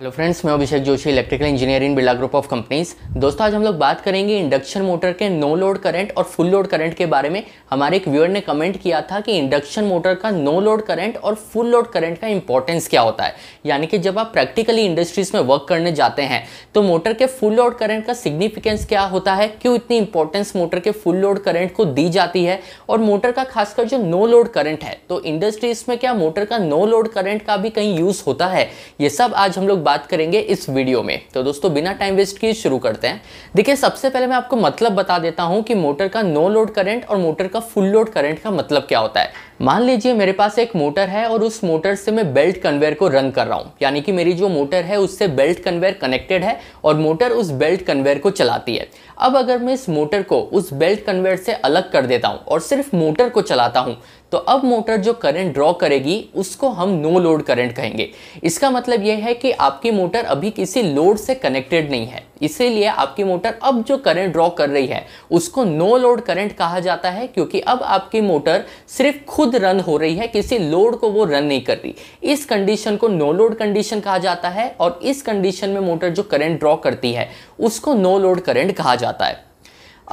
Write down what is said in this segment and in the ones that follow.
hello friends मैं अभिषेक Joshi electrical engineering बिला Birla group of companies दोस्तों आज हम लोग बात करेंगे इंडक्शन मोटर के नो लोड करंट और फुल लोड करंट के बारे में हमारे एक व्यूअर ने कमेंट किया था कि इंडक्शन मोटर का नो लोड करंट और फुल लोड करंट का इंपॉर्टेंस क्या होता है यानी कि जब आप प्रैक्टिकली इंडस्ट्रीज में वर्क करने जाते हैं तो मोटर के फुल लोड करंट का सिग्निफिकेंस क्या होता है क्यों इतनी इंपॉर्टेंस मोटर के फुल लोड करंट को दी जाती है और मोटर का खासकर जो नो लोड करंट है तो इंडस्ट्रीज में क्या मोटर का नो लोड करंट का भी कहीं यूज़ होता है ये सब आज हम लोग बात करेंगे इस वीडियो में तो दोस्तों बिना टाइम वेस्ट किए शुरू करते हैं देखिए सबसे पहले मैं आपको मतलब बता देता हूँ कि मोटर का नो लोड करंट और मोटर का फुल लोड करंट का मतलब क्या होता है मान लीजिए मेरे पास एक मोटर है और उस मोटर से मैं बेल्ट कन्वेयर को रन कर रहा हूँ यानी कि मेरी जो मोटर है उससे बेल्ट कन्वेयर कनेक्टेड है और मोटर उस बेल्ट कन्वेयर को चलाती है अब अगर मैं इस मोटर को उस बेल्ट कन्वेयर से अलग कर देता हूँ और सिर्फ मोटर को चलाता हूँ तो अब मोटर जो करंट ड्रॉ करेगी उसको हम नो लोड करंट कहेंगे इसका मतलब यह है कि आपकी मोटर अभी किसी लोड से कनेक्टेड नहीं है इसीलिए आपकी मोटर अब जो करंट ड्रॉ कर रही है उसको नो लोड करंट कहा जाता है क्योंकि अब आपकी मोटर सिर्फ खुद रन हो रही है किसी लोड को वो रन नहीं कर रही इस कंडीशन को नो लोड कंडीशन कहा जाता है और इस कंडीशन में मोटर जो करंट ड्रॉ करती है उसको नो लोड करंट कहा जाता है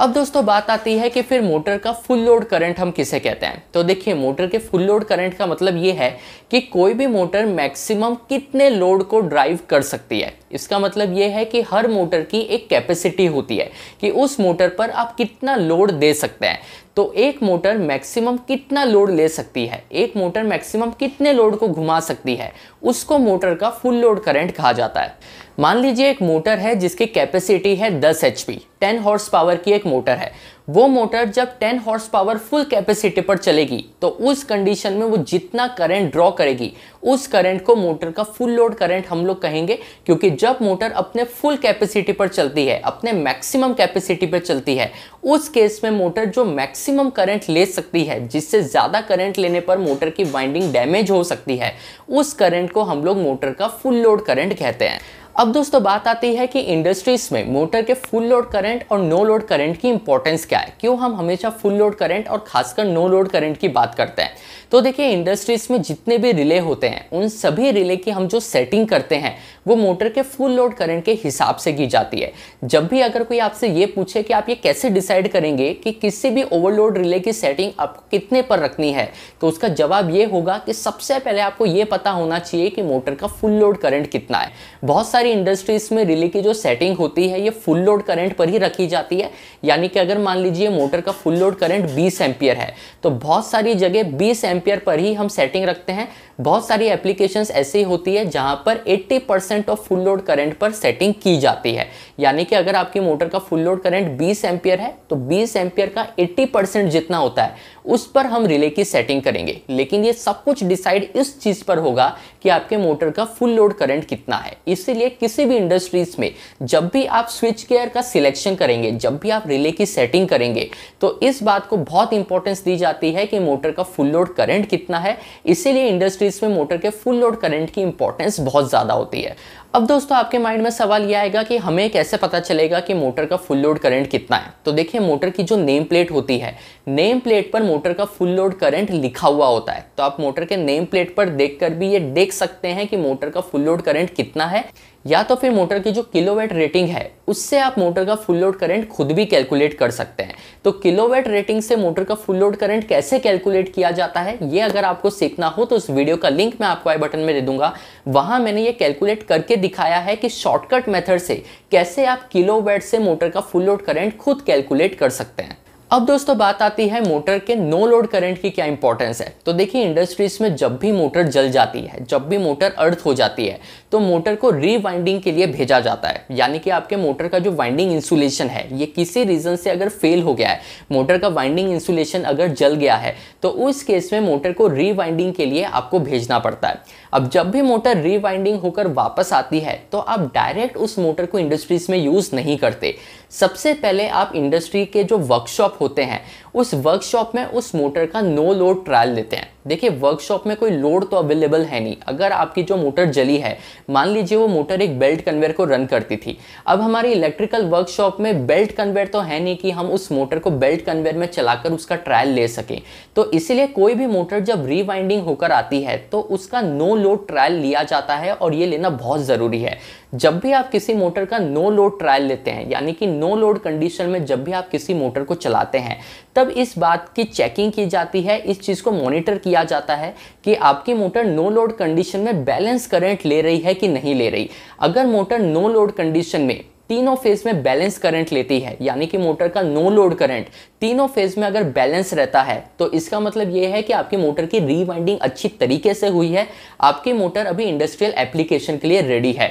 अब दोस्तों बात आती है कि फिर मोटर का फुल लोड करंट हम किसे कहते हैं तो देखिए मोटर के फुल लोड करंट का मतलब ये है कि कोई भी मोटर मैक्सिमम कितने लोड को ड्राइव कर सकती है इसका मतलब ये है कि हर मोटर की एक कैपेसिटी होती है कि उस मोटर पर आप कितना लोड दे सकते हैं तो एक मोटर मैक्सिमम कितना लोड ले सकती है एक मोटर मैक्सिमम कितने लोड को घुमा सकती है उसको मोटर का फुल लोड करंट कहा जाता है मान लीजिए एक मोटर है जिसकी कैपेसिटी है 10 एच 10 हॉर्स पावर की एक मोटर है वो मोटर जब 10 हॉर्स पावर फुल कैपेसिटी पर चलेगी तो उस कंडीशन में वो जितना करंट ड्रॉ करेगी उस करंट को मोटर का फुल लोड करंट हम लोग कहेंगे क्योंकि जब मोटर अपने फुल कैपेसिटी पर चलती है अपने मैक्सिमम कैपेसिटी पर चलती है उस केस में मोटर जो मैक्सिमम करंट ले सकती है जिससे ज़्यादा करंट लेने पर मोटर की बाइंडिंग डैमेज हो सकती है उस करंट को हम लोग मोटर का फुल लोड करंट कहते हैं अब दोस्तों बात आती है कि इंडस्ट्रीज में मोटर के फुल लोड करंट और नो लोड करंट की इंपॉर्टेंस क्या है क्यों हम हमेशा फुल लोड करंट और खासकर नो लोड करंट की बात करते हैं तो देखिए इंडस्ट्रीज में जितने भी रिले होते हैं उन सभी रिले की हम जो सेटिंग करते हैं वो मोटर के फुल लोड करंट के हिसाब से की जाती है जब भी अगर कोई आपसे ये पूछे कि आप ये कैसे डिसाइड करेंगे कि किसी भी ओवरलोड रिले की सेटिंग आपको कितने पर रखनी है तो उसका जवाब ये होगा कि सबसे पहले आपको ये पता होना चाहिए कि मोटर का फुल लोड करंट कितना है बहुत सारी सारी इंडस्ट्रीज में रिले की जो सेटिंग होती है ये फुल लोड करंट पर ही रखी जाती है यानी कि अगर मान लीजिए मोटर का फुल लोड करंट 20 एम्पियर है तो बहुत सारी जगह 20 एम्पियर पर ही हम सेटिंग रखते हैं बहुत सारी एप्लीकेशंस ऐसी होती है जहां पर 80 percent of full load current पर सेटिंग की जाती है यानी कि अगर आपकी मोटर का फुल लोड करंट 20 एम्पियर है तो 20 एम्पियर का 80 परसेंट जितना होता है उस पर हम रिले की सेटिंग करेंगे लेकिन ये सब कुछ डिसाइड इस चीज़ पर होगा कि आपके मोटर का फुल लोड करंट कितना है इसीलिए किसी भी इंडस्ट्रीज में जब भी आप स्विच केयर का सिलेक्शन करेंगे जब भी आप रिले की सेटिंग करेंगे तो इस बात को बहुत इंपॉर्टेंस दी जाती है कि मोटर का फुल लोड करंट कितना है इसीलिए इंडस्ट्रीज में मोटर के फुल लोड करंट की इंपॉर्टेंस बहुत ज़्यादा होती है अब दोस्तों आपके माइंड में सवाल यह आएगा कि हमें कैसे पता चलेगा कि मोटर का फुल लोड करंट कितना है तो देखिए मोटर की जो नेम प्लेट होती है नेम प्लेट पर मोटर का फुल लोड करंट लिखा हुआ होता है तो आप मोटर के नेम प्लेट पर देखकर भी ये देख सकते हैं कि मोटर का फुल लोड करंट कितना है या तो फिर मोटर की जो किलोवेट रेटिंग है उससे आप मोटर का फुल लोड करंट खुद भी कैलकुलेट कर सकते हैं तो किलोवेट रेटिंग से मोटर का फुल लोड करंट कैसे कैलकुलेट किया जाता है ये अगर आपको सीखना हो तो उस वीडियो का लिंक मैं आपको आई बटन में दे दूंगा वहां मैंने ये कैलकुलेट करके करके दिखाया है कि शॉर्टकट मेथड से कैसे आप किलोवाट से मोटर का फुल लोड करंट खुद कैलकुलेट कर सकते हैं अब दोस्तों बात आती है मोटर के नो लोड करंट की क्या इंपॉर्टेंस है तो देखिए इंडस्ट्रीज में जब भी मोटर जल जाती है जब भी मोटर अर्थ हो जाती है तो मोटर को रीवाइंडिंग के लिए भेजा जाता है यानी कि आपके मोटर का जो वाइंडिंग इंसुलेशन है ये किसी रीजन से अगर फेल हो गया है मोटर का वाइंडिंग इंसुलेशन अगर जल गया है तो उस केस में मोटर को रीवाइंडिंग के लिए आपको भेजना पड़ता है अब जब भी मोटर रीवाइंडिंग होकर वापस आती है तो आप डायरेक्ट उस मोटर को इंडस्ट्रीज में यूज़ नहीं करते सबसे पहले आप इंडस्ट्री के जो वर्कशॉप होते हैं उस वर्कशॉप में उस मोटर का नो लोड ट्रायल लेते हैं देखिए वर्कशॉप में कोई लोड तो अवेलेबल है नहीं अगर आपकी जो मोटर जली है मान लीजिए वो मोटर एक बेल्ट कन्वेयर को रन करती थी अब हमारी इलेक्ट्रिकल वर्कशॉप में बेल्ट कन्वेयर तो है नहीं कि हम उस मोटर को बेल्ट कन्वेयर में चलाकर उसका ट्रायल ले सकें तो इसीलिए कोई भी मोटर जब रीवाइंडिंग होकर आती है तो उसका नो लोड ट्रायल लिया जाता है और ये लेना बहुत ज़रूरी है जब भी आप किसी मोटर का नो लोड ट्रायल लेते हैं यानी कि नो लोड कंडीशन में जब भी आप किसी मोटर को चलाते आते हैं तब इस बात की चेकिंग की जाती है इस चीज़ को मॉनिटर किया जाता है कि आपकी मोटर नो लोड कंडीशन में बैलेंस करंट ले रही है कि नहीं ले रही अगर मोटर नो लोड कंडीशन में तीनों फेज में बैलेंस करंट लेती है यानी कि मोटर का नो लोड करंट तीनों फेज में अगर बैलेंस रहता है तो इसका मतलब यह है कि आपकी मोटर की रीवाइंडिंग अच्छी तरीके से हुई है आपकी मोटर अभी इंडस्ट्रियल एप्लीकेशन के लिए रेडी है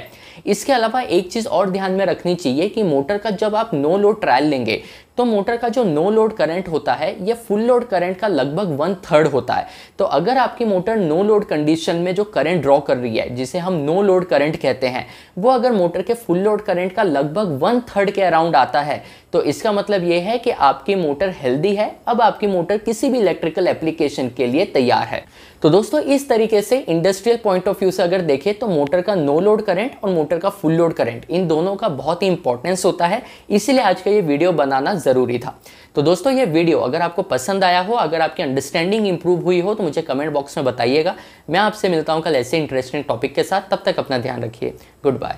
इसके अलावा एक चीज़ और ध्यान में रखनी चाहिए कि मोटर का जब आप नो लोड ट्रायल लेंगे तो मोटर का जो नो लोड करंट होता है ये फुल लोड करंट का लगभग वन थर्ड होता है तो अगर आपकी मोटर नो लोड कंडीशन में जो करंट ड्रॉ कर रही है जिसे हम नो लोड करंट कहते हैं वो अगर मोटर के फुल लोड करंट का लगभग वन थर्ड के अराउंड आता है तो इसका मतलब यह है कि आपकी मोटर हेल्दी है अब आपकी मोटर किसी भी इलेक्ट्रिकल एप्लीकेशन के लिए तैयार है तो दोस्तों इस तरीके से इंडस्ट्रियल पॉइंट ऑफ व्यू से अगर देखें तो मोटर का नो लोड करंट और मोटर का फुल लोड करंट इन दोनों का बहुत ही इंपॉर्टेंस होता है इसीलिए आज का ये वीडियो बनाना ज़रूरी था तो दोस्तों ये वीडियो अगर आपको पसंद आया हो अगर आपकी अंडरस्टैंडिंग इंप्रूव हुई हो तो मुझे कमेंट बॉक्स में बताइएगा मैं आपसे मिलता हूँ कल ऐसे इंटरेस्टिंग टॉपिक के साथ तब तक अपना ध्यान रखिए गुड बाय